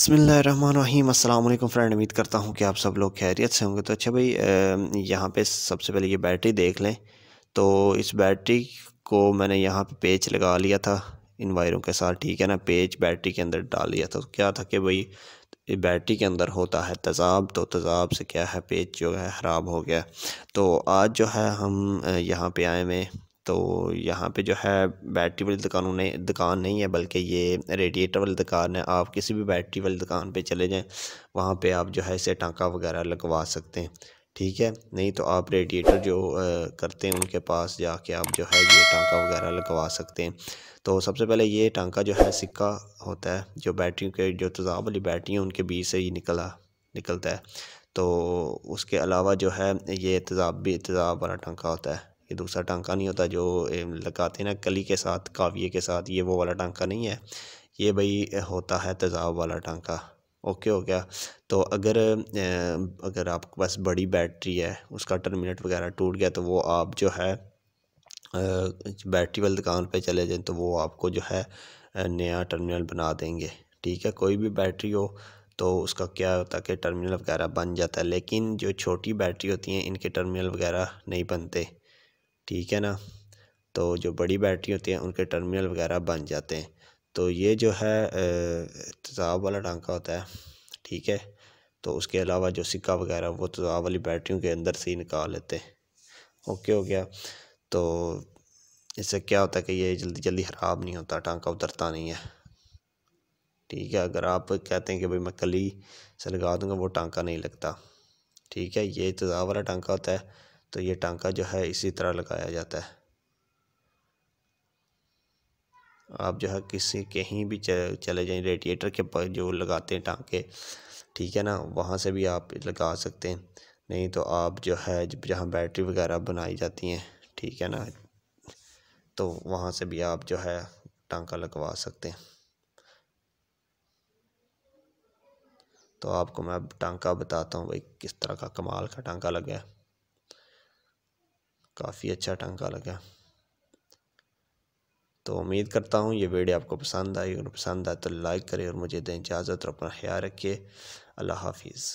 बसमीम अल्लाम फ्रेंड उम्मीद करता हूँ कि आप सब लोग खैरियत से होंगे तो अच्छा भाई यहाँ पे सबसे पहले ये बैटरी देख लें तो इस बैटरी को मैंने यहाँ पे पेच लगा लिया था इन वायरों के साथ ठीक है ना पेच बैटरी के अंदर डाल लिया था तो क्या था कि भाई बैटरी के अंदर होता है तेज़ाब तो तेज़ाब से क्या है पेच जो है ख़राब हो गया तो आज जो है हम यहाँ पर आए हुए तो यहाँ पे जो है बैटरी वाली दुकान ने दुकान नहीं है बल्कि ये रेडिएटर वाली दुकान है आप किसी भी बैटरी वाली दुकान पे चले जाएं वहाँ पे आप जो है इसे टाँका वगैरह लगवा सकते हैं ठीक है नहीं तो आप रेडिएटर जो करते हैं उनके पास जाके आप जो है ये टाँका वगैरह लगवा सकते हैं तो सबसे पहले ये टाँका जो है सिक्का होता है जो बैटरी के जो तेज़ाब वाली बैटरी हैं उनके बीच से ही निकला निकलता है तो उसके अलावा जो है ये तेज़ाब भी तेज़ाब वाला टाँका होता है ये दूसरा टांका नहीं होता जो लगाते ना कली के साथ काविये के साथ ये वो वाला टांका नहीं है ये भाई होता है तेज़ाब वाला टांका ओके हो गया तो अगर अगर आपके पास बड़ी बैटरी है उसका टर्मिनेट वगैरह टूट गया तो वो आप जो है बैटरी वाली दुकान पर चले जाएँ तो वो आपको जो है नया टर्मिनल बना देंगे ठीक है कोई भी बैटरी हो तो उसका क्या होता है कि टर्मिनल वगैरह बन जाता है लेकिन जो छोटी बैटरी होती हैं इनके टर्मिनल वगैरह नहीं बनते ठीक है ना तो जो बड़ी बैटरी होती है उनके टर्मिनल वगैरह बन जाते हैं तो ये जो है तजाव वाला टांका होता है ठीक है तो उसके अलावा जो सिक्का वगैरह वो तजाव वाली बैटरियों के अंदर से ही निकाल लेते हैं ओके हो गया तो इससे क्या होता है कि ये जल्दी जल्दी ख़राब नहीं होता टांका उतरता नहीं है ठीक है अगर आप कहते हैं कि भाई मैं कली से लगा दूँगा वो टांका नहीं लगता ठीक है ये तजाव वाला टांका होता है तो ये टांका जो है इसी तरह लगाया जाता है आप जो है किसी कहीं भी चले जाएं रेडिएटर के पर जो लगाते हैं टांके ठीक है ना वहाँ से भी आप लगा सकते हैं नहीं तो आप जो है जहाँ बैटरी वगैरह बनाई जाती हैं ठीक है ना तो वहाँ से भी आप जो है टांका लगवा सकते हैं तो आपको मैं टांका बताता हूँ भाई किस तरह का कमाल का टांका लगा है काफ़ी अच्छा टंका लगा तो उम्मीद करता हूँ ये वीडियो आपको पसंद आई और पसंद आए तो लाइक करें और मुझे दें इजाज़त और अपना ख्याल रखिए अल्लाह हाफिज़